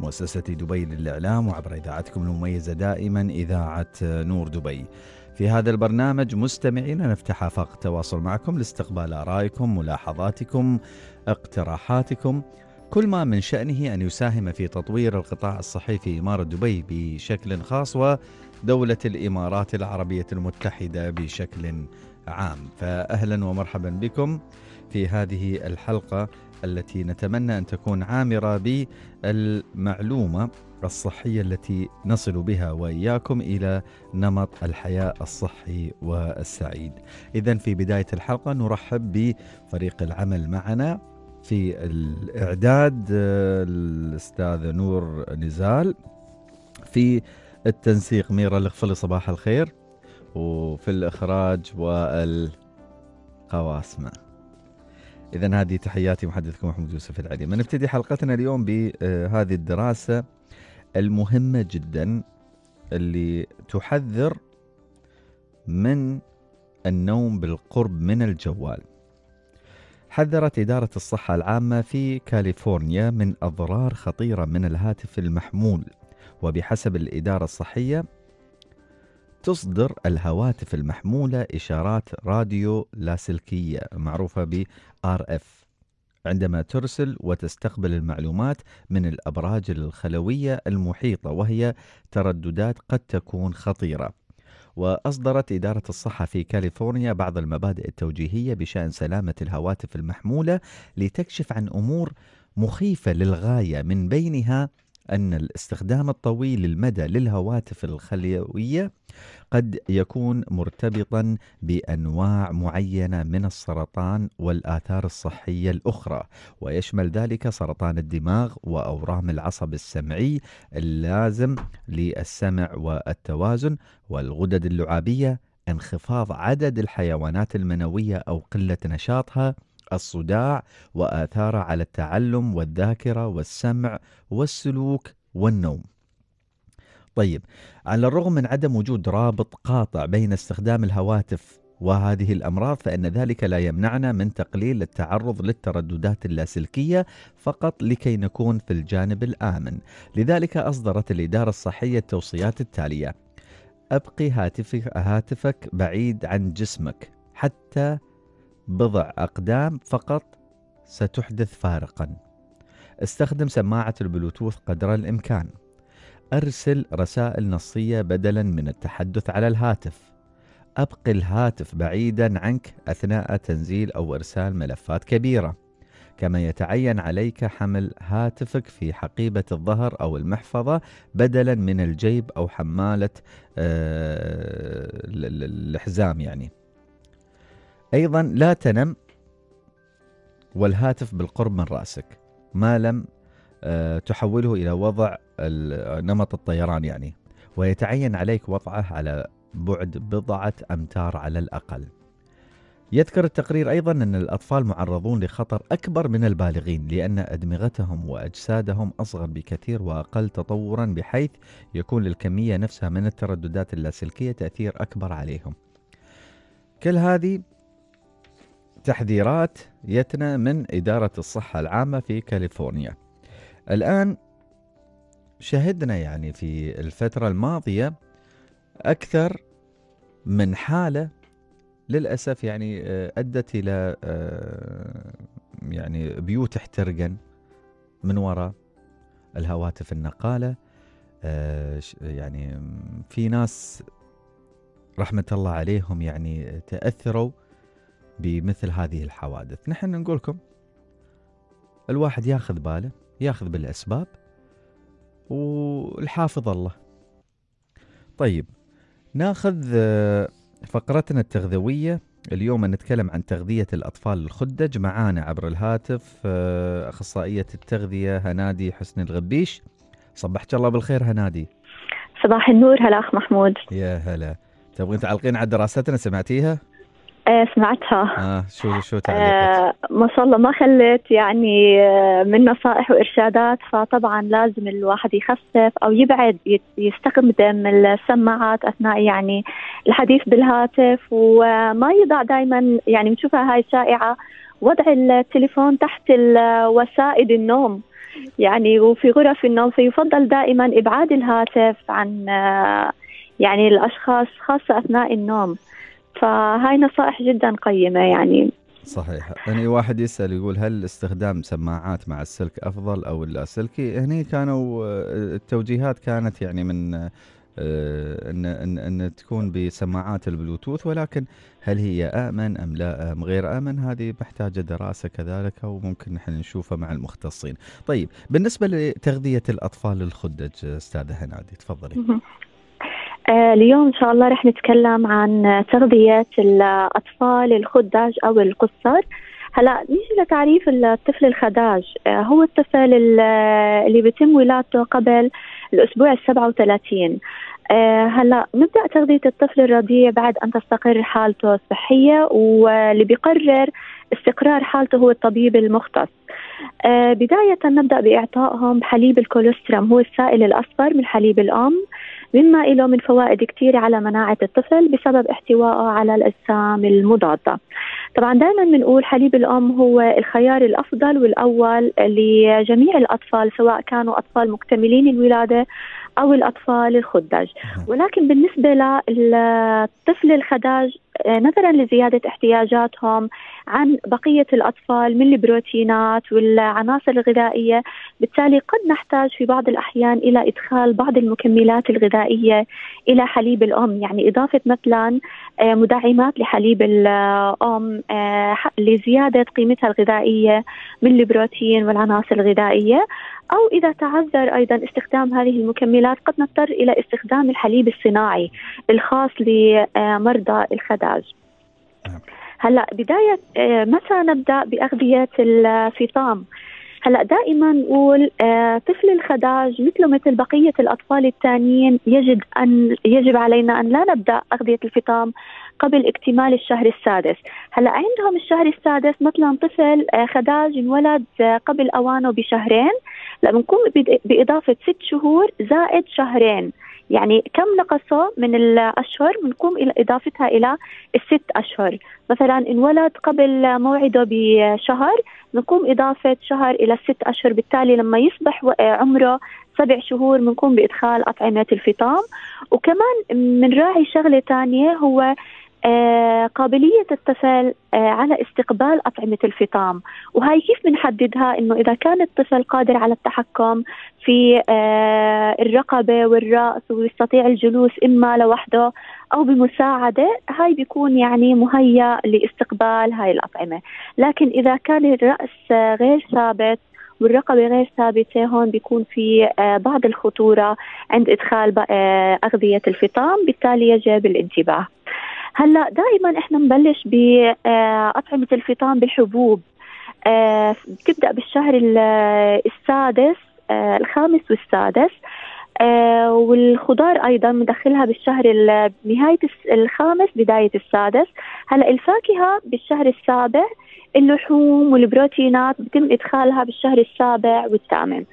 مؤسسة دبي للإعلام وعبر إذاعتكم المميزة دائما إذاعة نور دبي في هذا البرنامج مستمعين نفتح آفاق التواصل معكم لاستقبال آرائكم ملاحظاتكم اقتراحاتكم كل ما من شأنه أن يساهم في تطوير القطاع الصحي في إمارة دبي بشكل خاص ودولة الإمارات العربية المتحدة بشكل عام فأهلا ومرحبا بكم في هذه الحلقة التي نتمنى ان تكون عامره بالمعلومه الصحيه التي نصل بها واياكم الى نمط الحياه الصحي والسعيد. اذا في بدايه الحلقه نرحب بفريق العمل معنا في الاعداد الاستاذ نور نزال في التنسيق ميرا الغفلي صباح الخير وفي الاخراج والقواسمه إذا هذه تحياتي محدثكم محمد يوسف ما نبتدي حلقتنا اليوم بهذه آه، الدراسة المهمة جدا اللي تحذر من النوم بالقرب من الجوال حذرت إدارة الصحة العامة في كاليفورنيا من أضرار خطيرة من الهاتف المحمول وبحسب الإدارة الصحية تصدر الهواتف المحمولة إشارات راديو لاسلكية معروفة ب RF عندما ترسل وتستقبل المعلومات من الأبراج الخلوية المحيطة وهي ترددات قد تكون خطيرة وأصدرت إدارة الصحة في كاليفورنيا بعض المبادئ التوجيهية بشأن سلامة الهواتف المحمولة لتكشف عن أمور مخيفة للغاية من بينها أن الاستخدام الطويل المدى للهواتف الخلوية قد يكون مرتبطا بأنواع معينة من السرطان والآثار الصحية الأخرى ويشمل ذلك سرطان الدماغ وأورام العصب السمعي اللازم للسمع والتوازن والغدد اللعابية انخفاض عدد الحيوانات المنوية أو قلة نشاطها الصداع وآثاره على التعلم والذاكرة والسمع والسلوك والنوم. طيب، على الرغم من عدم وجود رابط قاطع بين استخدام الهواتف وهذه الامراض فان ذلك لا يمنعنا من تقليل التعرض للترددات اللاسلكيه فقط لكي نكون في الجانب الامن، لذلك اصدرت الاداره الصحيه التوصيات التاليه: ابقي هاتفك هاتفك بعيد عن جسمك حتى بضع أقدام فقط ستحدث فارقا استخدم سماعة البلوتوث قدر الإمكان أرسل رسائل نصية بدلا من التحدث على الهاتف أبق الهاتف بعيدا عنك أثناء تنزيل أو إرسال ملفات كبيرة كما يتعين عليك حمل هاتفك في حقيبة الظهر أو المحفظة بدلا من الجيب أو حمالة آه، الحزام يعني أيضا لا تنم والهاتف بالقرب من رأسك ما لم آه، تحوله إلى وضع آه، نمط الطيران يعني ويتعين عليك وضعه على بعد بضعة أمتار على الأقل يذكر التقرير أيضا أن الأطفال معرضون لخطر أكبر من البالغين لأن أدمغتهم وأجسادهم أصغر بكثير وأقل تطورا بحيث يكون للكمية نفسها من الترددات اللاسلكية تأثير أكبر عليهم كل هذه تحذيرات يتنا من إدارة الصحة العامة في كاليفورنيا الآن شهدنا يعني في الفترة الماضية أكثر من حالة للأسف يعني آه، أدت إلى آه، يعني بيوت احترقن من وراء الهواتف النقالة آه، يعني في ناس رحمة الله عليهم يعني تأثروا بمثل هذه الحوادث نحن نقولكم الواحد ياخذ باله ياخذ بالأسباب والحافظ الله طيب ناخذ آه، فقرتنا التغذوية اليوم نتكلم عن تغذية الأطفال الخدج معانا عبر الهاتف آه، أخصائية التغذية هنادي حسن الغبيش صبحك الله بالخير هنادي صباح النور هلا أخ محمود يا هلا تبغين تعلقين على دراستنا سمعتيها؟ ايه سمعتها اه شو شو آه، تعليقك؟ آه ما شاء الله ما خلت يعني آه، من نصائح وارشادات فطبعا لازم الواحد يخفف او يبعد يستخدم السماعات اثناء يعني الحديث بالهاتف وما يضع دائما يعني بنشوفها هاي شائعه وضع التليفون تحت وسائد النوم يعني وفي غرف النوم فيفضل دائما ابعاد الهاتف عن آه، يعني الاشخاص خاصه اثناء النوم فهاي نصائح جدا قيمة يعني صحيح يعني واحد يسأل يقول هل استخدام سماعات مع السلك أفضل أو اللاسلكي هني كانوا التوجيهات كانت يعني من آه، ان ان ان تكون بسماعات البلوتوث ولكن هل هي امن ام لا ام غير امن هذه محتاجه دراسه كذلك وممكن نحن نشوفها مع المختصين. طيب بالنسبه لتغذيه الاطفال الخدج استاذه هنادي تفضلي. آه، اليوم ان شاء الله رح نتكلم عن تغذيه الاطفال الخداج او القصر هلا نيجي لتعريف الطفل الخداج آه، هو الطفل آه، اللي بيتم ولادته قبل الاسبوع ال 37 هلا نبدا تغذيه الطفل الرضيع بعد ان تستقر حالته الصحيه واللي بيقرر استقرار حالته هو الطبيب المختص بداية نبدأ بإعطائهم حليب الكولوسترم هو السائل الأصفر من حليب الأم مما له من فوائد كثيرة على مناعة الطفل بسبب احتوائه على الأجسام المضادة طبعا دائما بنقول حليب الأم هو الخيار الأفضل والأول لجميع الأطفال سواء كانوا أطفال مكتملين الولادة أو الأطفال الخدج نعم. ولكن بالنسبة للطفل الخداج آه، نظرا لزيادة احتياجاتهم عن بقية الأطفال من البروتينات والعناصر الغذائية بالتالي قد نحتاج في بعض الأحيان إلى إدخال بعض المكملات الغذائية إلى حليب الأم يعني إضافة مثلا آه، مدعمات لحليب الأم آه، لزيادة قيمتها الغذائية من البروتين والعناصر الغذائية أو إذا تعذر أيضا استخدام هذه المكملات قد نضطر إلى استخدام الحليب الصناعي الخاص لمرضى الخداج. نعم. هلا بدايه آه، متى نبدا باغذيه الفطام؟ هلا دائما نقول آه، طفل الخداج مثله مثل بقيه الاطفال الثانيين يجب ان يجب علينا ان لا نبدا اغذيه الفطام قبل اكتمال الشهر السادس هلا عندهم الشهر السادس مثلا طفل آه، خداج انولد قبل اوانه بشهرين بنقوم باضافه ست شهور زائد شهرين يعني كم نقصه من الأشهر بنقوم إلى إضافتها إلى الست أشهر مثلا إن ولد قبل موعده بشهر بنقوم إضافة شهر إلى الست أشهر بالتالي لما يصبح عمره سبع شهور بنقوم بإدخال أطعمة الفطام وكمان بنراعي شغلة ثانية هو آه، قابلية الطفل آه، على استقبال أطعمة الفطام وهي كيف بنحددها إنه إذا كان الطفل قادر على التحكم في آه، الرقبة والرأس ويستطيع الجلوس إما لوحده أو بمساعدة هاي بيكون يعني مهيأ لاستقبال هاي الأطعمة لكن إذا كان الرأس غير ثابت والرقبة غير ثابتة هون بيكون في بعض الخطورة عند إدخال أغذية الفطام بالتالي يجب الانتباه هلا دائما احنا نبلش باطعمه آه، الفطام بالحبوب بتبدا آه، بالشهر آه، السادس الخامس والسادس والخضار ايضا مدخلها بالشهر نهايه الخامس بدايه السادس هلا الفاكهه بالشهر السابع اللحوم والبروتينات بتم ادخالها بالشهر السابع والثامن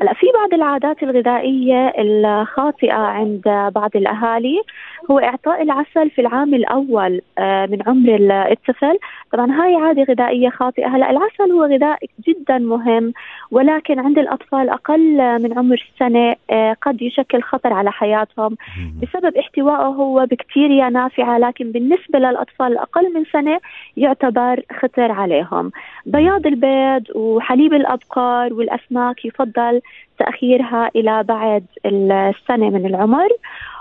هلا في بعض العادات الغذائيه الخاطئه عند بعض الاهالي هو اعطاء العسل في العام الاول آه، من عمر الطفل طبعا هاي عاده غذائيه خاطئه هلا العسل هو غذاء جدا مهم ولكن عند الاطفال اقل من عمر السنه آه، قد يشكل خطر على حياتهم بسبب احتوائه هو بكتيريا نافعه لكن بالنسبه للاطفال اقل من سنه يعتبر خطر عليهم بياض البيض وحليب الابقار والاسماك يفضل تأخيرها إلى بعد السنة من العمر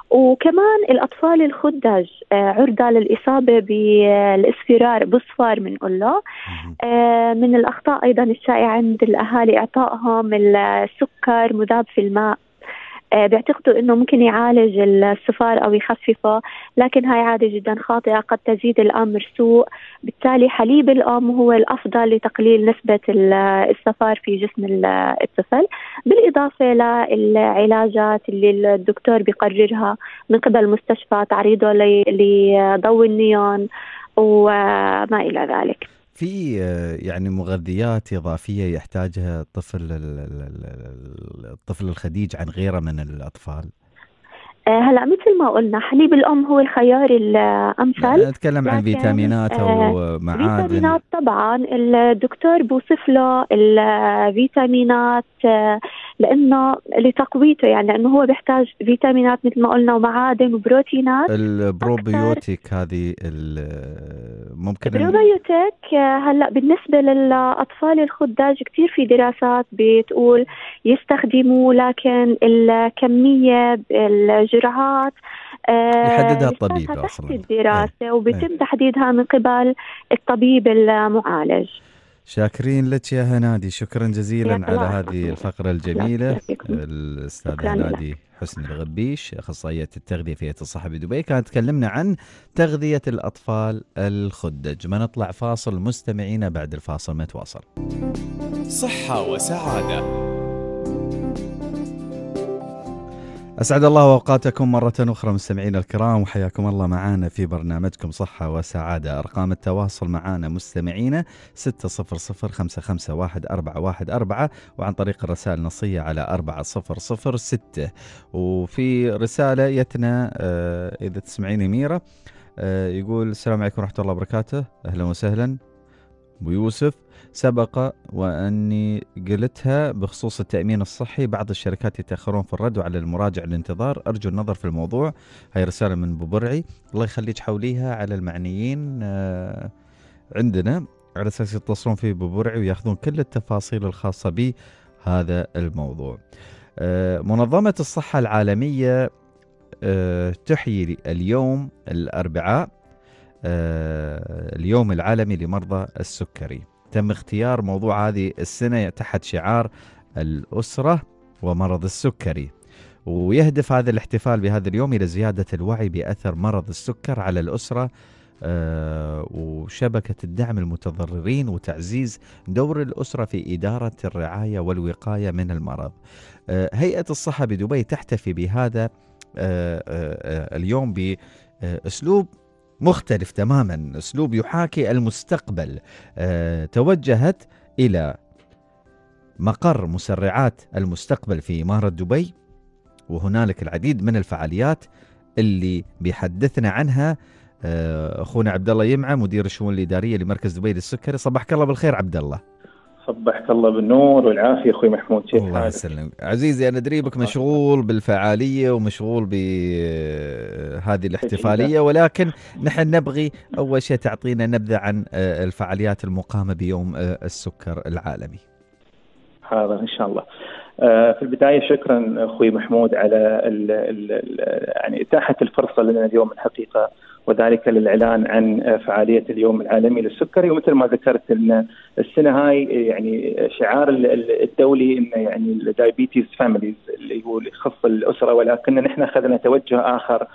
وكمان الأطفال الخدج آه، عرضة للإصابة بالاصفرار بصفار بنقول له آه، من الأخطاء أيضا الشائعة عند الأهالي إعطائهم السكر مذاب في الماء آه، بيعتقدوا انه ممكن يعالج الصفار او يخففه لكن هاي عاده جدا خاطئه قد تزيد الامر سوء بالتالي حليب الام هو الافضل لتقليل نسبه الصفار في جسم الطفل بالاضافه للعلاجات اللي الدكتور بيقررها من قبل المستشفى تعريضه لضوء النيون وما الى ذلك في آه، يعني مغذيات إضافية يحتاجها الطفل الطفل الخديج عن غيره من الأطفال؟ آه، هلا مثل ما قلنا حليب الام هو الخيار الامثل نتكلم عن فيتامينات او آه، معادن فيتامينات طبعا الدكتور بوصف له الفيتامينات لانه لتقويته يعني لانه هو بيحتاج فيتامينات مثل ما قلنا ومعادن وبروتينات البروبيوتيك هذه ممكن البروبيوتيك آه، هلا بالنسبه للاطفال الخداج كثير في دراسات بتقول يستخدموه لكن الكميه الجرعات آه، يحددها الطبيب اصلا الدراسه إيه. وبيتم تحديدها من قبل الطبيب المعالج شاكرين لك يا هنادي شكرا جزيلا على هذه الفقرة الجميلة الأستاذة هنادي حسن الغبيش أخصائية التغذية في الصحة بدبي كانت تكلمنا عن تغذية الأطفال الخدج ما نطلع فاصل مستمعينا بعد الفاصل ما تواصل صحة وسعادة أسعد الله أوقاتكم مرة أخرى مستمعينا الكرام وحياكم الله معنا في برنامجكم صحة وسعادة أرقام التواصل معنا مستمعينا 600 وعن طريق الرسائل النصية على 4006 وفي رسالة يتنا آه، إذا تسمعيني ميرة آه، يقول السلام عليكم ورحمة الله وبركاته أهلا وسهلا أبو يوسف سبق وأني قلتها بخصوص التأمين الصحي بعض الشركات يتأخرون في الرد وعلى المراجع الانتظار أرجو النظر في الموضوع هاي رسالة من أبو برعي الله يخليك حوليها على المعنيين آه، عندنا على أساس يتصلون في أبو برعي ويأخذون كل التفاصيل الخاصة بهذا الموضوع آه، منظمة الصحة العالمية آه، تحيي اليوم الأربعاء اليوم العالمي لمرضى السكري تم اختيار موضوع هذه السنة تحت شعار الأسرة ومرض السكري ويهدف هذا الاحتفال بهذا اليوم إلى زيادة الوعي بأثر مرض السكر على الأسرة آه، وشبكة الدعم المتضررين وتعزيز دور الأسرة في إدارة الرعاية والوقاية من المرض آه، هيئة الصحة بدبي تحتفي بهذا آه، اليوم بأسلوب مختلف تماما اسلوب يحاكي المستقبل آه، توجهت الى مقر مسرعات المستقبل في اماره دبي وهنالك العديد من الفعاليات اللي بيحدثنا عنها آه، اخونا عبد الله يمعه مدير الشؤون الاداريه لمركز دبي للسكري صباحك الله بالخير عبد الله صبحك الله بالنور والعافيه اخوي محمود كيف الله يسلمك عزيزي انا ادري بك آه. مشغول بالفعاليه ومشغول بهذه آه، إيه، الاحتفاليه ولكن نحن نبغي اول شيء تعطينا نبذه عن آه، الفعاليات المقامه بيوم السكر العالمي. حاضر ان شاء الله. آه، في البدايه شكرا اخوي محمود على الـ الـ الـ يعني اتاحه الفرصه لنا اليوم الحقيقه وذلك للاعلان عن فعاليه اليوم العالمي للسكري ومثل ما ذكرت ان السنه هاي يعني شعار الدولي انه يعني الدايبيتيز فاميليز اللي هو يخص الاسره ولكن نحن اخذنا توجه اخر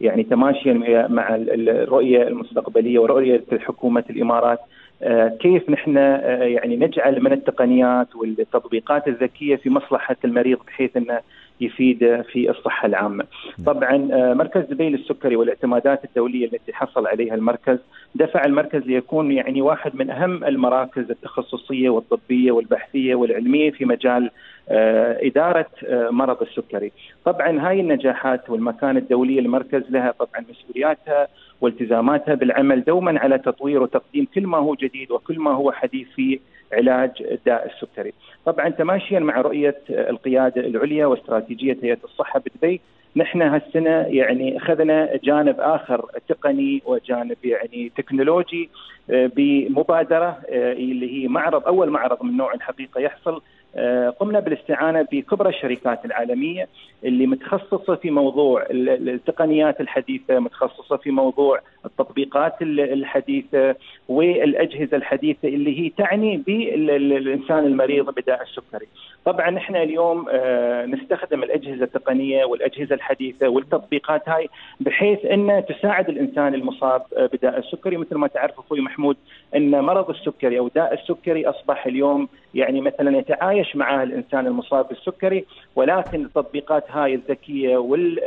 يعني تماشيا مع الرؤيه المستقبليه ورؤيه حكومه الامارات آه، كيف نحن آه، يعني نجعل من التقنيات والتطبيقات الذكيه في مصلحه المريض بحيث انه يفيد في الصحه العامه. نعم. طبعا آه، مركز دبي للسكري والاعتمادات الدوليه التي حصل عليها المركز دفع المركز ليكون يعني واحد من اهم المراكز التخصصيه والطبيه والبحثيه والعلميه في مجال آه، اداره آه، مرض السكري. طبعا هاي النجاحات والمكانه الدوليه المركز لها طبعا مسؤولياتها والتزاماتها بالعمل دوما على تطوير وتقديم كل ما هو جديد وكل ما هو حديث في علاج داء السكري. طبعا تماشيا مع رؤيه القياده العليا واستراتيجيه هيئه الصحه بدبي نحن هالسنه يعني اخذنا جانب اخر تقني وجانب يعني تكنولوجي آه، بمبادره آه، اللي هي معرض اول معرض من نوعه الحقيقه يحصل آه، قمنا بالاستعانه بكبرى الشركات العالميه اللي متخصصه في موضوع التقنيات الحديثه، متخصصه في موضوع التطبيقات الحديثه والاجهزه الحديثه اللي هي تعني بالانسان المريض بداء السكري. طبعا احنا اليوم آه، نستخدم الاجهزه التقنيه والاجهزه الحديثه والتطبيقات هاي بحيث ان تساعد الانسان المصاب آه، بداء السكري مثل ما تعرف اخوي محمود ان مرض السكري او داء السكري اصبح اليوم يعني مثلا يتعايش معها الانسان المصاب بالسكري ولكن التطبيقات هاي الذكيه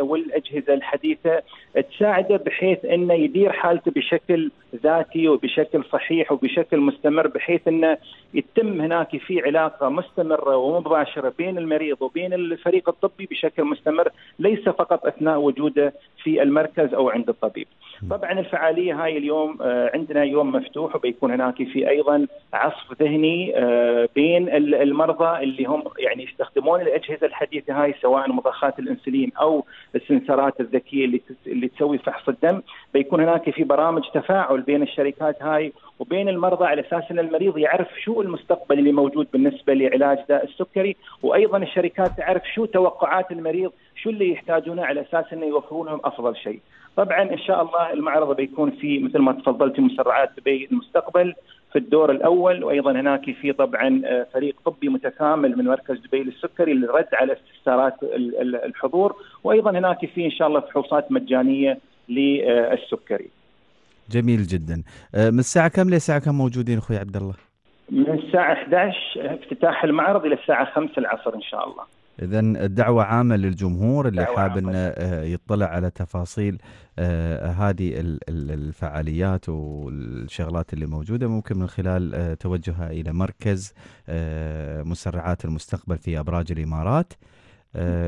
والاجهزه الحديثه تساعده بحيث انه يدير حالته بشكل ذاتي وبشكل صحيح وبشكل مستمر بحيث انه يتم هناك في علاقه مستمره ومباشره بين المريض وبين الفريق الطبي بشكل مستمر ليس فقط اثناء وجوده في المركز او عند الطبيب. طبعا الفعاليه هاي اليوم آه، عندنا يوم مفتوح وبيكون هناك في ايضا عصف ذهني آه، بين المرضى اللي هم يعني يستخدمون الاجهزه الحديثه هاي سواء مضخات الانسولين او السنسرات الذكيه اللي اللي تسوي فحص الدم بيكون هناك في برامج تفاعل بين الشركات هاي وبين المرضى على اساس ان المريض يعرف شو المستقبل اللي موجود بالنسبه لعلاج داء السكري وايضا الشركات تعرف شو توقعات المريض شو اللي يحتاجونه على اساس انه يوفرون لهم افضل شيء طبعا ان شاء الله المعرض بيكون في مثل ما تفضلتي مسرعات دبي المستقبل في الدور الاول وايضا هناك في طبعا آه، فريق طبي متكامل من مركز دبي للسكري للرد على استفسارات الحضور وايضا هناك في ان شاء الله فحوصات مجانيه للسكري. جميل جدا آه، من الساعه كم للساعه كم موجودين اخوي عبد الله؟ من الساعه 11 افتتاح المعرض الى الساعه 5 العصر ان شاء الله. إذا الدعوة عامة للجمهور اللي حاب انه آه، يطلع على تفاصيل آه، هذه الفعاليات والشغلات اللي موجودة ممكن من خلال آه، توجهها إلى مركز مسرعات المستقبل في أبراج الإمارات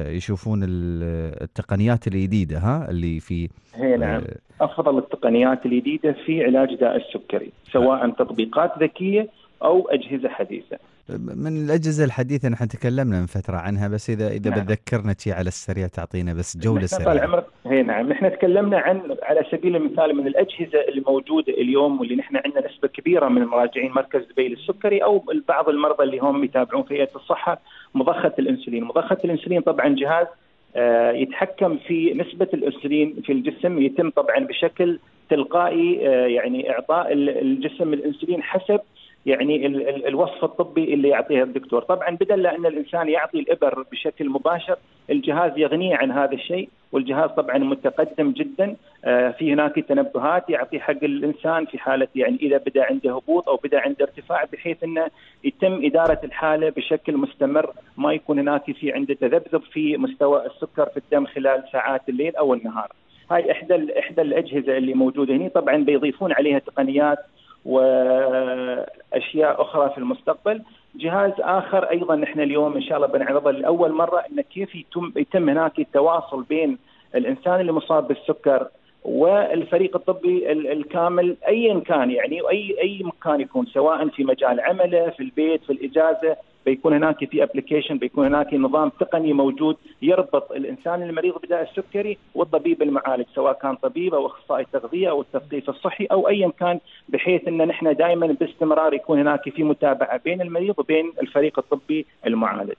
يشوفون التقنيات الجديدة ها اللي في هي نعم أفضل التقنيات الجديدة في علاج داء السكري سواء تطبيقات ذكية أو أجهزة حديثة من الاجهزه الحديثه نحن تكلمنا من فتره عنها بس اذا اذا نعم. بتذكرنا شيء على السريع تعطينا بس جوله سريعه طال عمرك هي نعم نحن تكلمنا عن على سبيل المثال من الاجهزه الموجوده اليوم واللي نحن عندنا نسبه كبيره من مراجعين مركز دبي للسكري او بعض المرضى اللي هم يتابعون في هيئه الصحه مضخه الانسولين، مضخه الانسولين طبعا جهاز آه، يتحكم في نسبه الانسولين في الجسم يتم طبعا بشكل تلقائي آه، يعني اعطاء الجسم الانسولين حسب يعني ال ال الوصف الطبي اللي يعطيه الدكتور طبعا بدل لأن الإنسان يعطي الإبر بشكل مباشر الجهاز يغنيه عن هذا الشيء والجهاز طبعا متقدم جدا آه، في هناك تنبهات يعطي حق الانسان في حاله يعني اذا بدا عنده هبوط او بدا عنده ارتفاع بحيث انه يتم اداره الحاله بشكل مستمر ما يكون هناك في عنده تذبذب في مستوى السكر في الدم خلال ساعات الليل او النهار. هاي احدى احدى الاجهزه اللي موجوده هنا طبعا بيضيفون عليها تقنيات واشياء اخرى في المستقبل جهاز اخر ايضا احنا اليوم ان شاء الله بنعرضه لاول مره ان كيف يتم يتم هناك التواصل بين الانسان اللي مصاب بالسكر والفريق الطبي الكامل ايا كان يعني اي اي مكان يكون سواء في مجال عمله في البيت في الاجازه بيكون هناك في ابلكيشن بيكون هناك نظام تقني موجود يربط الانسان المريض بداء السكري والطبيب المعالج سواء كان طبيب او اخصائي تغذيه او التثقيف الصحي او ايا كان بحيث ان نحن دائما باستمرار يكون هناك في متابعه بين المريض وبين الفريق الطبي المعالج.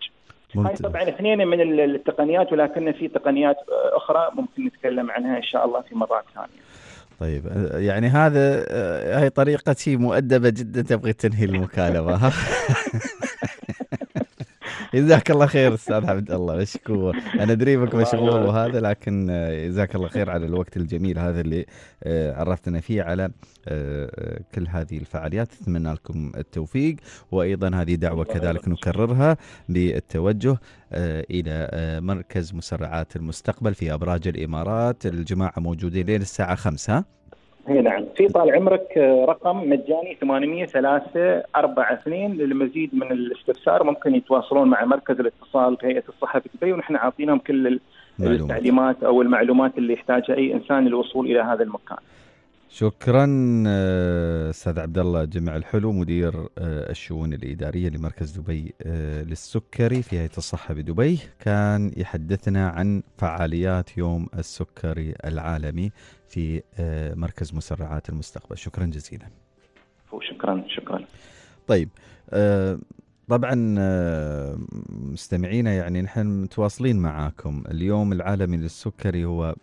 ممتاز. هاي طبعا اثنين من التقنيات ولكن في تقنيات اخرى ممكن نتكلم عنها ان شاء الله في مرات ثانيه. طيب يعني هذا آه، هاي طريقتي مؤدبه جدا تبغي تنهي المكالمه جزاك الله خير استاذ عبد الله مشكور انا ادري بك مشغول وهذا لكن آه، جزاك الله خير على الوقت الجميل هذا اللي آه، عرفتنا فيه على آه، كل هذه الفعاليات اتمنى لكم التوفيق وايضا هذه دعوه كذلك نكررها للتوجه الى مركز مسرعات المستقبل في ابراج الامارات الجماعه موجودين لين الساعه 5 ها؟ اي نعم في طال عمرك آه، رقم مجاني 803 42 للمزيد من الاستفسار ممكن يتواصلون مع مركز الاتصال في هيئه الصحه في دبي ونحن عاطينهم كل التعليمات او المعلومات اللي يحتاجها اي انسان للوصول الى هذا المكان. شكرا آه، استاذ عبد الله جمع الحلو مدير آه، الشؤون الاداريه لمركز دبي للسكري في هيئه الصحه بدبي كان يحدثنا عن فعاليات يوم السكري العالمي في آه، مركز مسرعات المستقبل شكرا جزيلا شكرا شكرا طيب آه، طبعا آه، مستمعينا يعني نحن متواصلين معاكم اليوم العالمي للسكري هو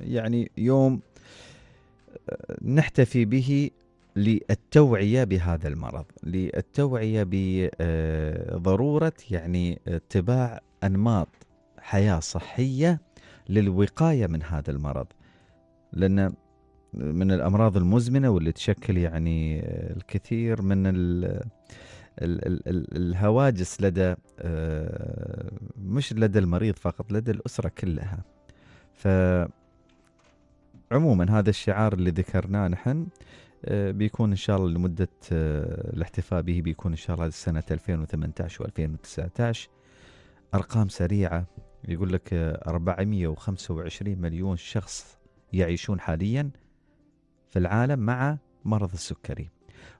يعني يوم نحتفي به للتوعية بهذا المرض للتوعية بضرورة يعني اتباع أنماط حياة صحية للوقاية من هذا المرض لأن من الأمراض المزمنة واللي تشكل يعني الكثير من ال ال ال الـ الهواجس لدى آه، مش لدى المريض فقط لدى الأسرة كلها ف عموما هذا الشعار اللي ذكرناه نحن آه، بيكون ان شاء الله لمده آه، الاحتفاء به بيكون ان شاء الله سنه 2018 و2019 ارقام سريعه يقول لك 425 مليون شخص يعيشون حاليا في العالم مع مرض السكري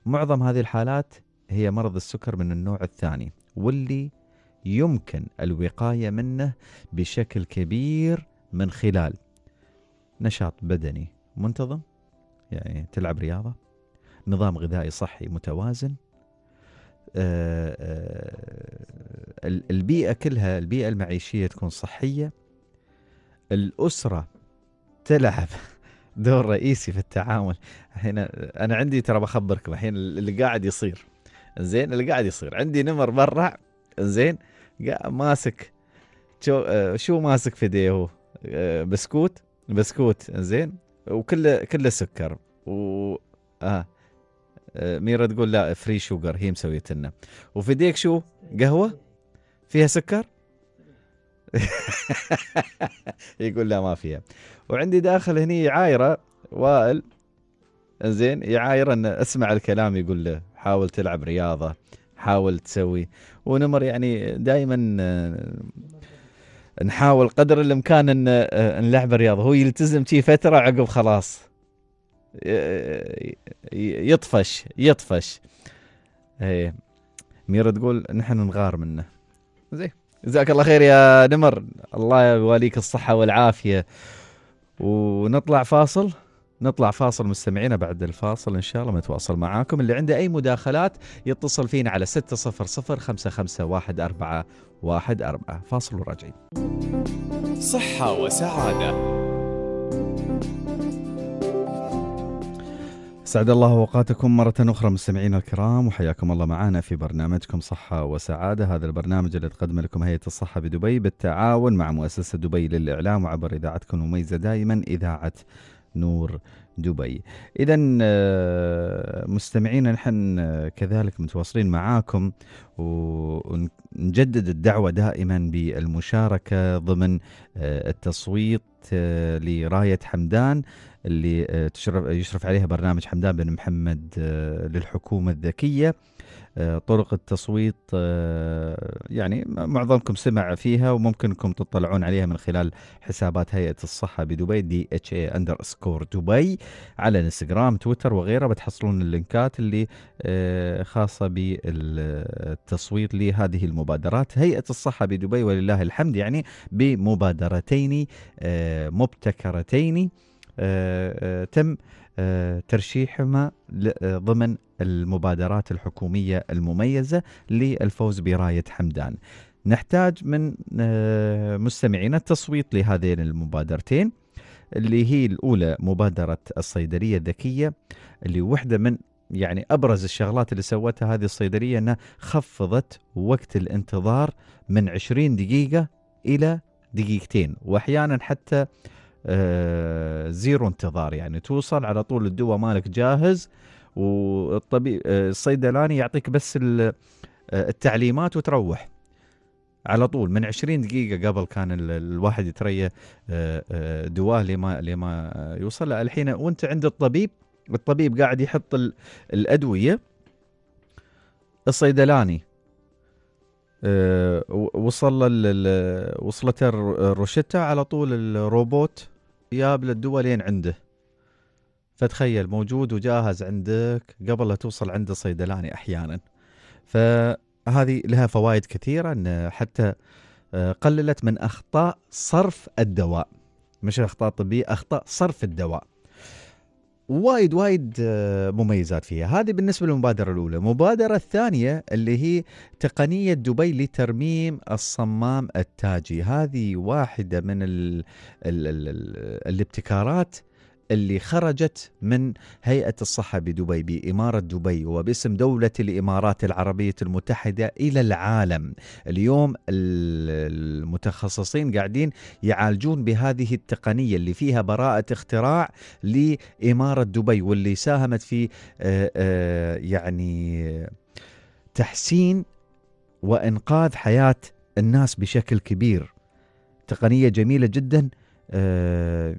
معظم هذه الحالات هي مرض السكر من النوع الثاني واللي يمكن الوقايه منه بشكل كبير من خلال نشاط بدني منتظم يعني تلعب رياضه نظام غذائي صحي متوازن آه، آه، البيئه كلها البيئه المعيشيه تكون صحيه الاسره تلعب دور رئيسي في التعامل هنا انا عندي ترى بخبركم الحين اللي قاعد يصير زين اللي قاعد يصير عندي نمر برا زين ماسك شو, شو ماسك في هو بسكوت بسكوت زين وكله كله سكر و آه. ميرا تقول لا فري شوجر هي مسويت لنا وفي ديك شو قهوه فيها سكر يقول لا ما فيها وعندي داخل هني عايره وائل زين يعايره ان اسمع الكلام يقول له حاول تلعب رياضه حاول تسوي ونمر يعني دائما آه، نحاول قدر الامكان ان آه، نلعب رياضه هو يلتزم شي فتره عقب خلاص يطفش يطفش ايه ميرا تقول نحن نغار منه زين جزاك الله خير يا نمر الله يواليك الصحة والعافية ونطلع فاصل نطلع فاصل مستمعينا بعد الفاصل إن شاء الله نتواصل معاكم اللي عنده أي مداخلات يتصل فينا على 600 14 فاصل وراجعين صحة وسعادة سعد الله اوقاتكم مرة اخرى مستمعينا الكرام وحياكم الله معنا في برنامجكم صحة وسعادة، هذا البرنامج الذي تقدمه لكم هيئة الصحة بدبي بالتعاون مع مؤسسة دبي للاعلام وعبر اذاعتكم المميزة دائما اذاعة نور دبي. اذا آه، مستمعينا نحن كذلك متواصلين معاكم ونجدد الدعوة دائما بالمشاركة ضمن آه، التصويت آه، لراية حمدان اللي آه، تشرف يشرف عليها برنامج حمدان بن محمد آه، للحكومة الذكية آه، طرق التصويت يعني معظمكم سمع فيها وممكنكم تطلعون عليها من خلال حسابات هيئة الصحة بدبي دي اتش اي سكور دبي على انستغرام تويتر وغيره بتحصلون اللينكات اللي خاصة بالتصويت لهذه المبادرات هيئة الصحة بدبي ولله الحمد يعني بمبادرتين مبتكرتين تم آه، ترشيحهما آه، ضمن المبادرات الحكومية المميزة للفوز براية حمدان نحتاج من آه، مستمعينا التصويت لهذين المبادرتين اللي هي الأولى مبادرة الصيدلية الذكية اللي وحدة من يعني أبرز الشغلات اللي سوتها هذه الصيدلية أنها خفضت وقت الانتظار من 20 دقيقة إلى دقيقتين وأحيانا حتى آه آه، زيرو انتظار يعني توصل على طول الدواء مالك جاهز والطبيب آه، الصيدلاني يعطيك بس آه، التعليمات وتروح على طول من 20 دقيقه قبل كان الواحد يتريى دواه لما لما يوصل الحين وانت عند الطبيب الطبيب قاعد يحط الادويه الصيدلاني آه، وصل وصلت الروشتة على طول الروبوت ياب للدولين عنده فتخيل موجود وجاهز عندك قبل لا توصل عند الصيدلاني احيانا فهذه لها فوائد كثيره ان حتى آه، قللت من اخطاء صرف الدواء مش اخطاء طبيه اخطاء صرف الدواء وايد وايد آه، مميزات فيها هذه بالنسبة للمبادرة الأولى المبادرة الثانية اللي هي تقنية دبي لترميم الصمام التاجي هذه واحدة من الـ الـ الـ الـ الابتكارات اللي خرجت من هيئة الصحة بدبي بإمارة دبي وباسم دولة الإمارات العربية المتحدة إلى العالم اليوم المتخصصين قاعدين يعالجون بهذه التقنية اللي فيها براءة اختراع لإمارة دبي واللي ساهمت في آه، آه، يعني تحسين وإنقاذ حياة الناس بشكل كبير تقنية جميلة جداً آه،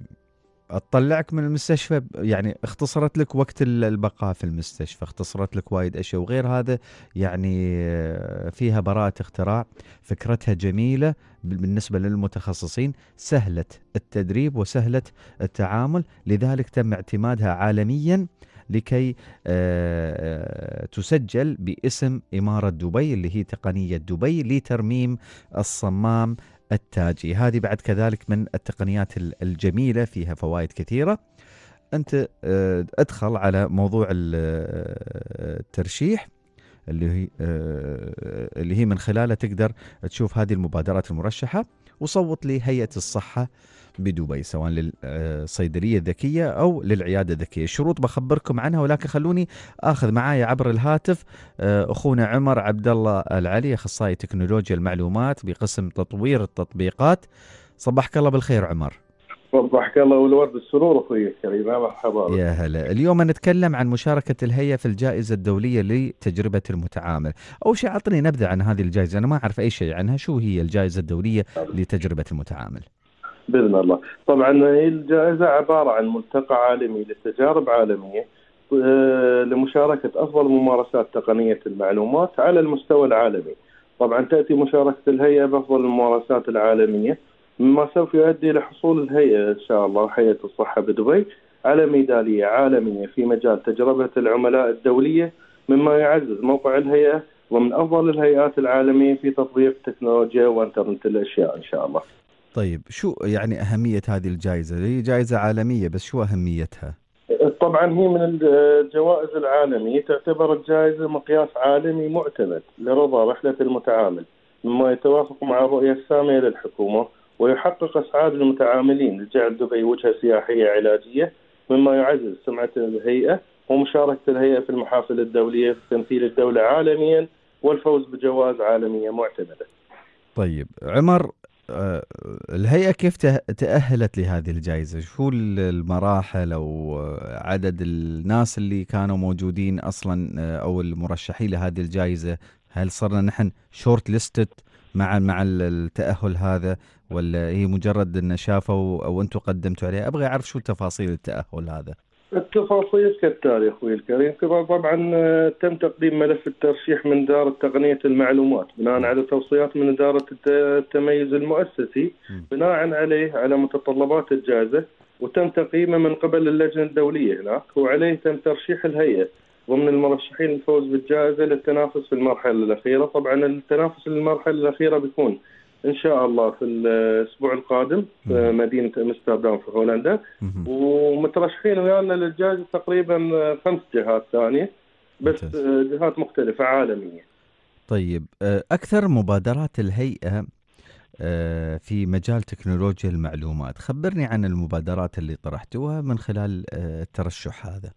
تطلعك من المستشفى يعني اختصرت لك وقت البقاء في المستشفى اختصرت لك وايد اشياء وغير هذا يعني آه، فيها براءة اختراع فكرتها جميلة بالنسبة للمتخصصين سهلة التدريب وسهلة التعامل لذلك تم اعتمادها عالميا لكي آه، آه، تسجل باسم إمارة دبي اللي هي تقنية دبي لترميم الصمام التاجي هذه بعد كذلك من التقنيات الجميلة فيها فوائد كثيرة أنت آه، أدخل على موضوع آه، الترشيح اللي هي آه، اللي هي من خلاله تقدر تشوف هذه المبادرات المرشحة وصوت لهيئة الصحة بدبي سواء للصيدلية الذكية أو للعيادة الذكية الشروط بخبركم عنها ولكن خلوني أخذ معايا عبر الهاتف آه، أخونا عمر عبد الله العلي أخصائي تكنولوجيا المعلومات بقسم تطوير التطبيقات صبحك الله بالخير عمر صبحك الله والورد السرور اخوي الكريم مرحبا يا هلا اليوم نتكلم عن مشاركه الهيئه في الجائزه الدوليه لتجربه المتعامل اول شيء اعطني نبذه عن هذه الجائزه انا ما اعرف اي شيء عنها شو هي الجائزه الدوليه لتجربه المتعامل باذن الله طبعا هي الجائزه عباره عن ملتقى عالمي لتجارب عالميه آه، لمشاركه افضل ممارسات تقنيه المعلومات على المستوى العالمي طبعا تاتي مشاركه الهيئه بافضل الممارسات العالميه مما سوف يؤدي لحصول الهيئه ان شاء الله هيئه الصحه بدبي على ميداليه عالميه في مجال تجربه العملاء الدوليه مما يعزز موقع الهيئه ومن افضل الهيئات العالميه في تطبيق تكنولوجيا وانترنت الاشياء ان شاء الله. طيب شو يعني أهمية هذه الجائزة؟ هي جائزة عالمية بس شو أهميتها؟ طبعا هي من الجوائز العالمية تعتبر الجائزة مقياس عالمي معتمد لرضا رحلة المتعامل مما يتوافق مع الرؤية السامية للحكومة ويحقق اسعاد المتعاملين لجعل دبي وجهه سياحيه علاجيه مما يعزز سمعه الهيئه ومشاركه الهيئه في المحافل الدوليه في تمثيل الدوله عالميا والفوز بجوائز عالميه معتمده. طيب عمر آه، الهيئة كيف تأهلت لهذه الجائزة؟ شو المراحل أو عدد الناس اللي كانوا موجودين أصلا آه، أو المرشحين لهذه الجائزة؟ هل صرنا نحن شورت ليستد مع مع التأهل هذا ولا هي مجرد أن شافوا أو أنتم قدمتوا عليها؟ أبغى أعرف شو تفاصيل التأهل هذا. التفاصيل كالتالي اخوي الكريم طبعا آه، تم تقديم ملف الترشيح من دار تقنيه المعلومات بناء على توصيات من اداره التميز المؤسسي بناء عليه على متطلبات الجائزه وتم تقييمه من قبل اللجنه الدوليه هناك وعليه تم ترشيح الهيئه ضمن المرشحين للفوز بالجائزه للتنافس في المرحله الاخيره طبعا التنافس في المرحله الاخيره بيكون ان شاء الله في الاسبوع القادم في مدينه امستردام في هولندا ومترشحين ويانا للجائزه تقريبا خمس جهات ثانيه بس جهات مختلفه عالميه. طيب آه، اكثر مبادرات الهيئه آه، في مجال تكنولوجيا المعلومات، خبرني عن المبادرات اللي طرحتوها من خلال آه، الترشح هذا.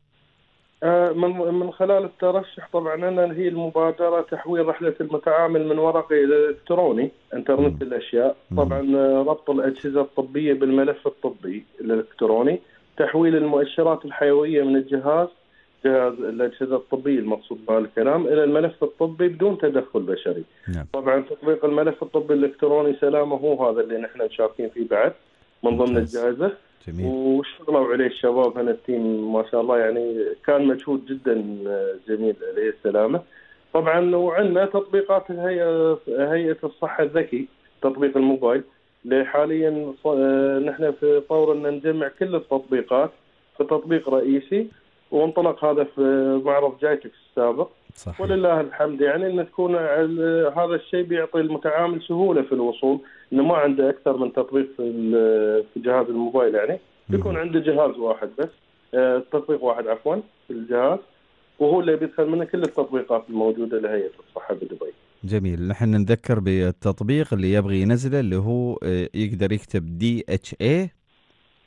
آه، من من خلال الترشح طبعا انا هي المبادره تحويل رحله المتعامل من ورقي الى الكتروني انترنت الاشياء طبعا آه، ربط الاجهزه الطبيه بالملف الطبي الالكتروني تحويل المؤشرات الحيويه من الجهاز جهاز الاجهزه الطبيه المقصود بها الكلام الى الملف الطبي بدون تدخل بشري. نعم. طبعا تطبيق الملف الطبي الالكتروني سلامه هو هذا اللي نحن شاكين فيه بعد من ضمن الجائزه. جميل واشتغلوا عليه الشباب هنا التيم ما شاء الله يعني كان مجهود جدا آه، جميل عليه السلامه طبعا وعندنا تطبيقات هيئه هيئه الصحه الذكي تطبيق الموبايل حاليا آه، نحن في طور ان نجمع كل التطبيقات في تطبيق رئيسي وانطلق هذا في آه، معرض جايتكس السابق صحيح. ولله الحمد يعني ان تكون هذا الشيء بيعطي المتعامل سهوله في الوصول انه ما عنده اكثر من تطبيق في جهاز الموبايل يعني بيكون عنده جهاز واحد بس آه، تطبيق واحد عفوا في الجهاز وهو اللي بيدخل منه كل التطبيقات الموجوده لهيئه الصحه بدبي. جميل نحن نذكر بالتطبيق اللي يبغي ينزله اللي هو آه، يقدر يكتب دي اتش اي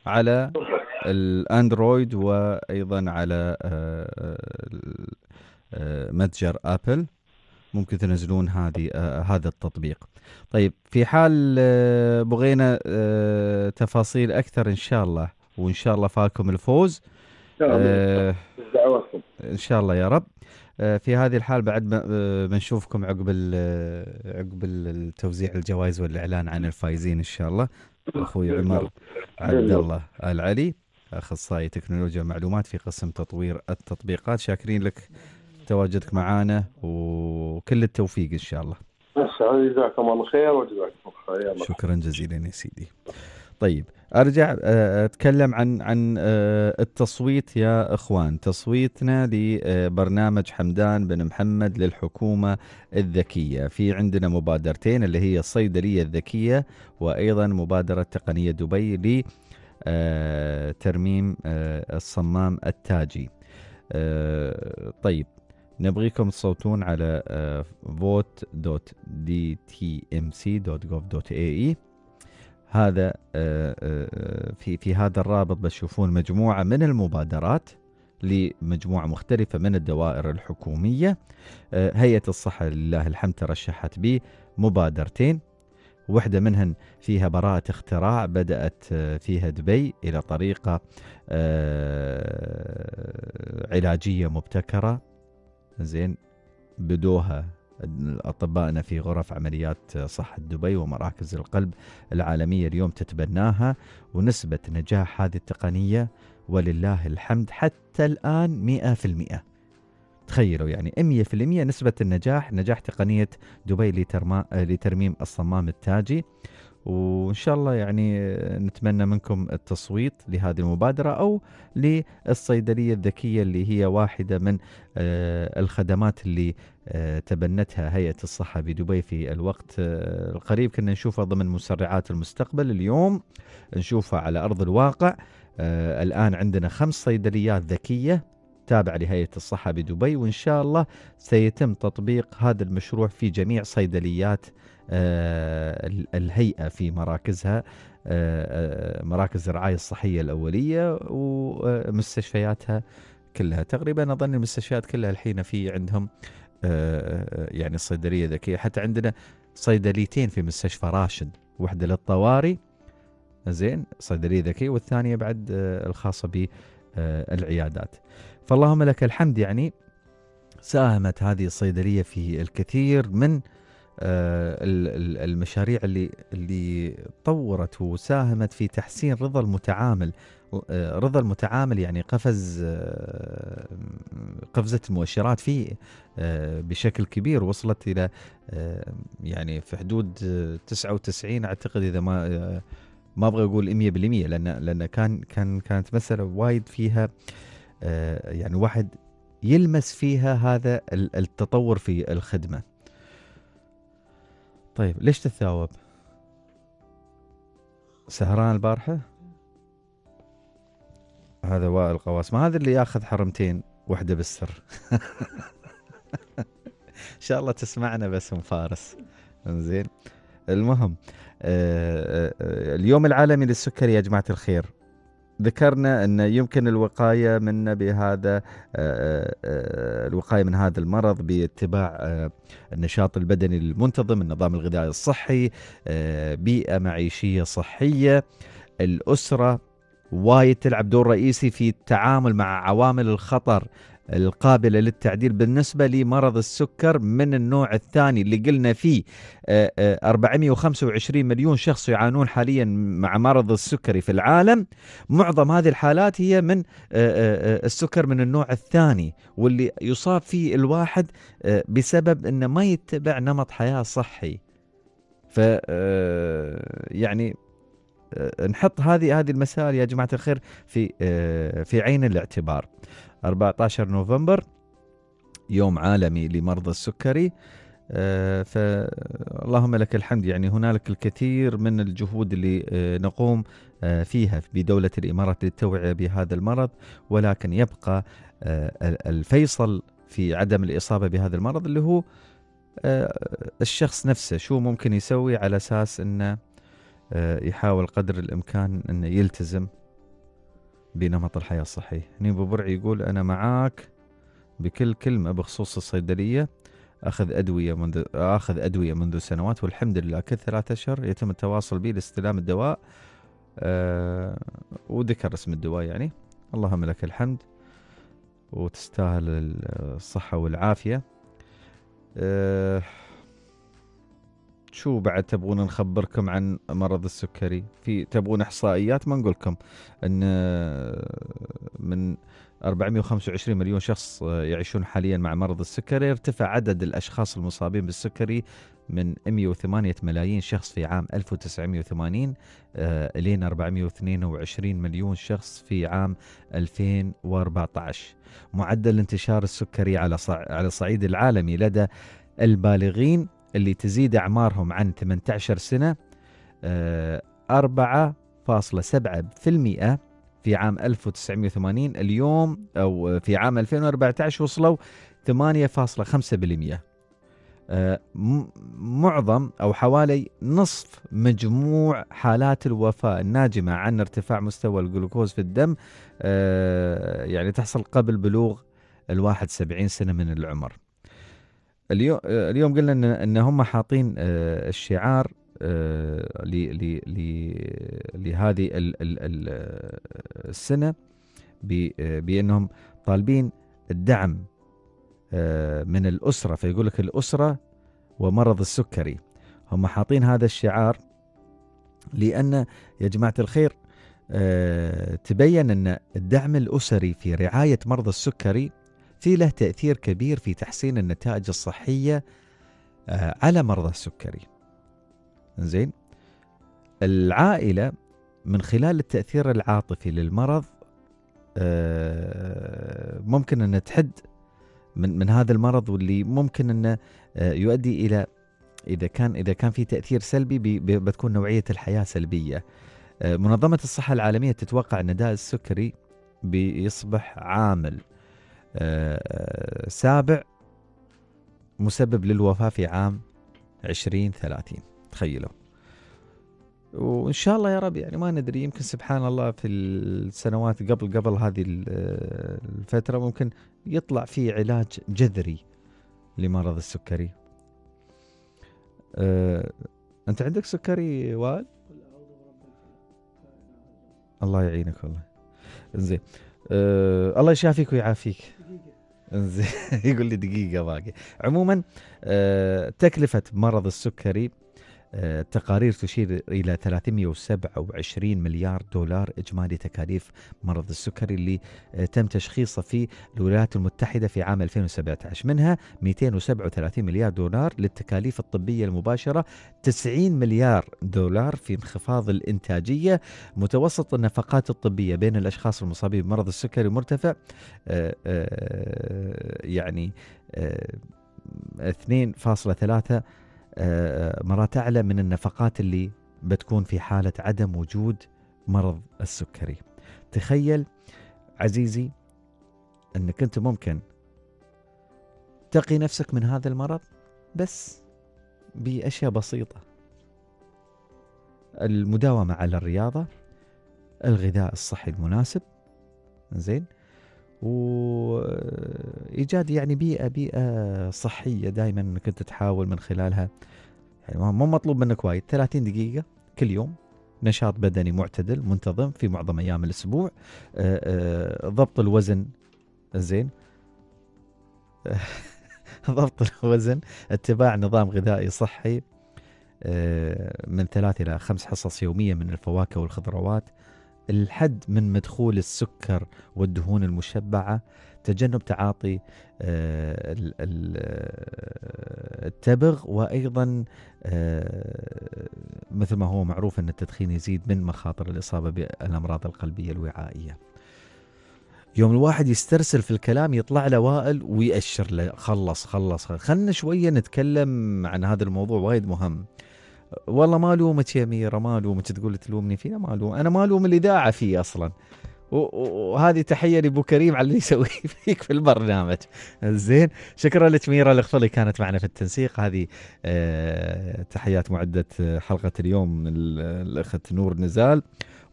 على الاندرويد وايضا على آه، آه، متجر ابل ممكن تنزلون هذه آه، هذا التطبيق طيب في حال آه، بغينا تفاصيل اكثر ان شاء الله وان شاء الله فالكم الفوز نعم، ان شاء الله يا رب في هذه الحال بعد ما بنشوفكم عقب عقب التوزيع الجوائز والاعلان عن الفائزين ان شاء الله اخوي عمر عبد الله العلي اخصائي تكنولوجيا معلومات في قسم تطوير التطبيقات شاكرين لك تواجدك معانا وكل التوفيق ان شاء الله. جزاكم الله خير وجزاكم خير. شكرا جزيلا يا سيدي. طيب ارجع آه، اتكلم عن عن آه، التصويت يا اخوان تصويتنا لبرنامج حمدان بن محمد للحكومه الذكيه في عندنا مبادرتين اللي هي الصيدليه الذكيه وايضا مبادره تقنيه دبي ل آه، ترميم الصمام التاجي طيب نبغيكم تصوتون على آه، vote.dtmc.gov.ae هذا آه، آه، في في هذا الرابط بتشوفون مجموعه من المبادرات لمجموعة مختلفة من الدوائر الحكومية هيئة الصحة لله الحمد ترشحت به مبادرتين واحدة منهن فيها براءة اختراع بدأت فيها دبي إلى طريقة علاجية مبتكرة زين بدوها أطبائنا في غرف عمليات صحة دبي ومراكز القلب العالمية اليوم تتبناها ونسبة نجاح هذه التقنية ولله الحمد حتى الآن 100% تخيلوا يعني 100% نسبة النجاح نجاح تقنية دبي لترميم الصمام التاجي وان شاء الله يعني نتمنى منكم التصويت لهذه المبادره او للصيدليه الذكيه اللي هي واحده من آه، الخدمات اللي آه، تبنتها هيئه الصحه بدبي في الوقت آه، القريب كنا نشوفها ضمن مسرعات المستقبل اليوم نشوفها على ارض الواقع الان عندنا خمس صيدليات ذكيه تابع لهيئة الصحة بدبي وإن شاء الله سيتم تطبيق هذا المشروع في جميع صيدليات آه، الهيئة في مراكزها آه، آه، مراكز الرعاية الصحية الأولية ومستشفياتها كلها تقريبا أظن المستشفيات كلها الحين في عندهم يعني صيدلية ذكية حتى عندنا صيدليتين في مستشفى راشد واحدة للطوارئ زين صيدلية ذكية والثانية بعد الخاصة بالعيادات فاللهم لك الحمد يعني ساهمت هذه الصيدلية في الكثير من آه، المشاريع اللي اللي طورت وساهمت في تحسين رضا المتعامل آه، رضا المتعامل يعني قفز آه، قفزة المؤشرات فيه بشكل كبير وصلت إلى يعني في حدود 99 أعتقد إذا ما ما أبغى أقول 100% لأن لأن كان كان كانت مسألة وايد فيها يعني واحد يلمس فيها هذا التطور في الخدمه. طيب ليش تتثاوب؟ سهران البارحة؟ هذا وائل قواس ما هذا اللي ياخذ حرمتين وحدة بالسر ان شاء الله تسمعنا بس فارس زين المهم آه، آه، آه، اليوم العالمي للسكري يا جماعة الخير ذكرنا أن يمكن الوقاية من بهذا آه، آه، آه، الوقاية من هذا المرض باتباع النشاط البدني المنتظم النظام الغذائي الصحي بيئة معيشية صحية الأسرة وايد تلعب دور رئيسي في التعامل مع عوامل الخطر القابلة للتعديل بالنسبة لمرض السكر من النوع الثاني اللي قلنا فيه 425 آه، آه، مليون شخص يعانون حاليا مع مرض السكري في العالم معظم هذه الحالات هي من آه، السكر من النوع الثاني واللي يصاب فيه الواحد بسبب انه ما يتبع نمط حياة صحي ف يعني نحط هذه هذه المسائل يا جماعه الخير في في عين الاعتبار. 14 نوفمبر يوم عالمي لمرضى السكري آه، فاللهم لك الحمد يعني هنالك الكثير من الجهود اللي آه، نقوم آه، فيها بدولة الإمارات للتوعية بهذا المرض ولكن يبقى الفيصل في عدم الإصابة بهذا المرض اللي هو الشخص نفسه شو ممكن يسوي على أساس أنه يحاول قدر الإمكان أنه يلتزم بنمط الحياة الصحي نيبو يعني برعي يقول أنا معاك بكل كلمة بخصوص الصيدلية أخذ أدوية منذ أخذ أدوية منذ سنوات والحمد لله كل ثلاثة أشهر يتم التواصل بي لاستلام الدواء أه وذكر اسم الدواء يعني اللهم لك الحمد وتستاهل الصحة والعافية أه شو بعد تبغون نخبركم عن مرض السكري في تبغون احصائيات ما نقولكم ان آه، من 425 مليون شخص آه، يعيشون حاليا مع مرض السكري ارتفع عدد الاشخاص المصابين بالسكري من 108 ملايين شخص في عام 1980 الين 422 مليون شخص في عام 2014 معدل انتشار السكري على على الصعيد العالمي لدى البالغين اللي تزيد أعمارهم عن 18 سنة 4.7% آه، في عام 1980 اليوم أو في عام 2014 وصلوا 8.5% آه، معظم أو حوالي نصف مجموع حالات الوفاة الناجمة عن ارتفاع مستوى الجلوكوز في الدم آه، يعني تحصل قبل بلوغ الواحد سبعين سنة من العمر اليوم اليوم قلنا ان ان هم حاطين آه، الشعار آه، لهذه السنه بانهم طالبين الدعم آه، من الاسره فيقول لك الاسره ومرض السكري هم حاطين هذا الشعار لان يا جماعه الخير تبين ان الدعم الاسري في رعايه مرضى السكري في له تأثير كبير في تحسين النتائج الصحية آه، على مرضى السكري زين العائلة من خلال التأثير العاطفي للمرض آه، ممكن أن تحد من من هذا المرض واللي ممكن انه آه، يؤدي الى اذا كان اذا كان في تاثير سلبي بتكون نوعيه الحياه سلبيه. منظمه الصحه العالميه تتوقع ان داء السكري بيصبح عامل آه، آه، سابع مسبب للوفاة في عام 2030 تخيلوا وان شاء الله يا رب يعني ما ندري يمكن سبحان الله في السنوات قبل قبل هذه آه، الفتره ممكن يطلع في علاج جذري لمرض السكري. أه انت عندك سكري وائل؟ الله يعينك والله. زين. أه الله يشافيك ويعافيك. يقول لي دقيقه باقي عموما آه، تكلفه مرض السكري آه، تقارير تشير إلى 327 مليار دولار إجمالي تكاليف مرض السكري اللي آه، تم تشخيصه في الولايات المتحدة في عام 2017 منها 237 مليار دولار للتكاليف الطبية المباشرة 90 مليار دولار في انخفاض الإنتاجية متوسط النفقات الطبية بين الأشخاص المصابين بمرض السكري مرتفع آه، يعني 2.3 آه، مرات أعلى من النفقات اللي بتكون في حالة عدم وجود مرض السكري تخيل عزيزي أنك أنت ممكن تقي نفسك من هذا المرض بس بأشياء بسيطة المداومة على الرياضة الغذاء الصحي المناسب زين وايجاد يعني بيئه بيئه صحيه دائما انك انت تحاول من خلالها يعني مو مطلوب منك وايد 30 دقيقه كل يوم نشاط بدني معتدل منتظم في معظم ايام الاسبوع آه، آه، ضبط الوزن زين ضبط الوزن اتباع نظام غذائي صحي آه، من ثلاث الى خمس حصص يوميه من الفواكه والخضروات الحد من مدخول السكر والدهون المشبعه تجنب تعاطي آه، آه، التبغ وايضا آه، مثل ما هو معروف ان التدخين يزيد من مخاطر الاصابه بالامراض القلبيه الوعائيه. يوم الواحد يسترسل في الكلام يطلع له وائل ويأشر له خلص خلص خلنا شويه نتكلم عن هذا الموضوع وايد مهم. والله ما الومك يا ميرة ما الومك تقول تلومني فيها ما الوم انا ما الوم الاذاعه فيه اصلا وهذه تحيه لابو كريم على اللي يسويه فيك في البرنامج زين شكرا لك ميرا الخفلي كانت معنا في التنسيق هذه أه تحيات معده حلقه اليوم الاخت نور نزال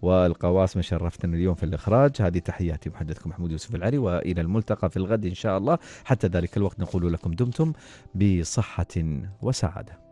والقواسم شرفتنا اليوم في الإخراج هذه تحياتي محدثكم محمود يوسف العري وإلى الملتقى في الغد إن شاء الله حتى ذلك الوقت نقول لكم دمتم بصحة وسعادة